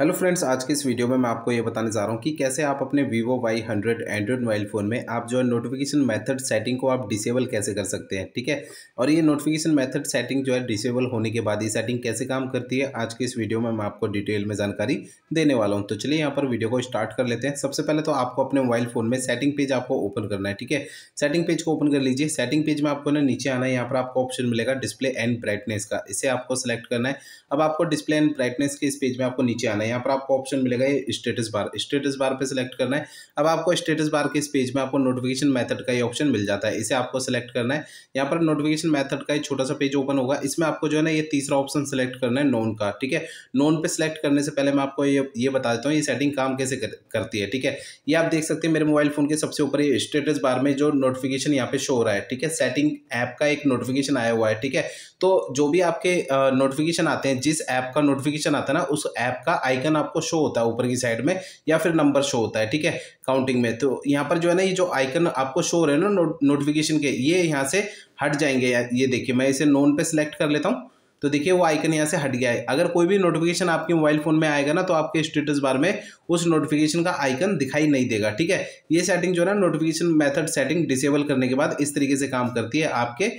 hello friends आज के इस वीडियो में मैं आपको ये बताने जा रहा हूँ कि कैसे आप अपने Vivo Y hundred Android mobile phone में आप जो है नोटिफिकेशन मेथड सेटिंग को आप डिसेबल कैसे कर सकते हैं ठीक है और ये नोटिफिकेशन मेथड सेटिंग जो है डिसेबल होने के बाद ये सेटिंग कैसे काम करती है आज के इस वीडियो में मैं आपको डिटेल में जानकारी देने वाला हूँ तो चलिए यहाँ पर वीडियो को स्टार्ट कर लेते हैं सबसे पहले तो आपको अपने मोबाइल फ़ोन में सेटिंग पेज आपको ओपन करना है ठीक है सेटिंग पेज को ओपन कर लीजिए सेटिंग पेज में आपको ना नीचे आना है यहाँ पर आपको ऑप्शन मिलेगा डिस्प्ले एंड ब्राइटनेस का इसे आपको सेलेक्ट करना है अब आपको डिस्प्ले एंड ब्राइटनेस के इस पेज में आपको नीचे आना है यहाँ पर आपको ऑप्शन मिलेगा ये स्टेटस बार स्टेटस बार पे सिलेक्ट करना है अब आपको स्टेटस बार के इस पेज में आपको नोटिफिकेशन मेथड का ये ऑप्शन मिल जाता है इसे आपको सिलेक्ट करना है यहाँ पर नोटिफिकेशन मेथड का एक छोटा सा पेज ओपन होगा इसमें आपको जो है ना ये तीसरा ऑप्शन सिलेक्ट करना है नोन का ठीक है नोन पर सिलेक्ट करने से पहले मैं आपको ये ये बता देता हूँ ये सेटिंग काम कैसे करती है ठीक है ये आप देख सकते हैं मेरे मोबाइल फ़ोन के सबसे ऊपर ये स्टेटस बार में जो नोटिफिकेशन यहाँ पे शो हो रहा है ठीक है सेटिंग ऐप का एक नोटिफिकेशन आया हुआ है ठीक है तो जो भी आपके नोटिफिकेशन आते हैं जिस ऐप का नोटिफिकेशन आता है ना उस ऐप का आई आइकन आपको शो होता है ऊपर की साइड में या फिर नंबर शो होता है ठीक है काउंटिंग में तो यहाँ पर जो है ना ये जो आइकन आपको शो हो रहे हैं ना नोटिफिकेशन के ये यहाँ से हट जाएंगे ये देखिए मैं इसे नोन पे सिलेक्ट कर लेता हूँ तो देखिए वो आइकन यहाँ से हट गया है अगर कोई भी नोटिफिकेशन आपके मोबाइल फ़ोन में आएगा ना तो आपके स्टेटस बार में उस नोटिफिकेशन का आइकन दिखाई नहीं देगा ठीक है ये सेटिंग जो है ना नोटिफिकेशन मेथड सेटिंग डिसेबल करने के बाद इस तरीके से काम करती है आपके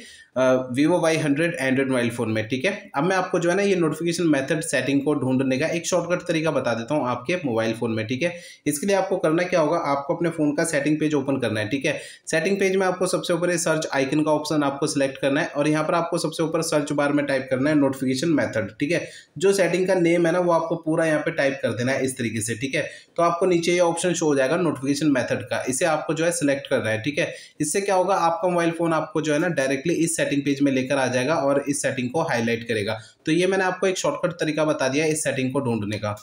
Vivo Y hundred Android mobile phone में ठीक है अब मैं आपको जो है ना ये नोटिफिकेशन मेथड सेटिंग को ढूंढने का एक शॉर्टकट तरीका बता देता हूँ आपके मोबाइल फ़ोन में ठीक है इसके लिए आपको करना क्या होगा आपको अपने फ़ोन का सेटिंग पेज ओपन करना है ठीक है सेटिंग पेज में आपको सबसे ऊपर सर्च आइकन का ऑप्शन आपको सिलेक्ट करना है और यहाँ पर आपको सबसे ऊपर सर्च बार में टाइप करना है करना है नोटिफिकेशन मेथड ठीक है जो सेटिंग का नेम है ना वो आपको पूरा यहाँ पे टाइप कर देना है इस तरीके से ठीक है तो आपको नीचे ये ऑप्शन शो हो जाएगा नोटिफिकेशन मेथड का इसे आपको जो है सिलेक्ट करना है ठीक है इससे क्या होगा आपका मोबाइल फोन आपको जो है ना डायरेक्टली इस सेटिंग पेज में लेकर आ जाएगा और इस सेटिंग को हाईलाइट करेगा तो ये मैंने आपको एक शॉर्टकट तरीका बता दिया इस सेटिंग को ढूंढने का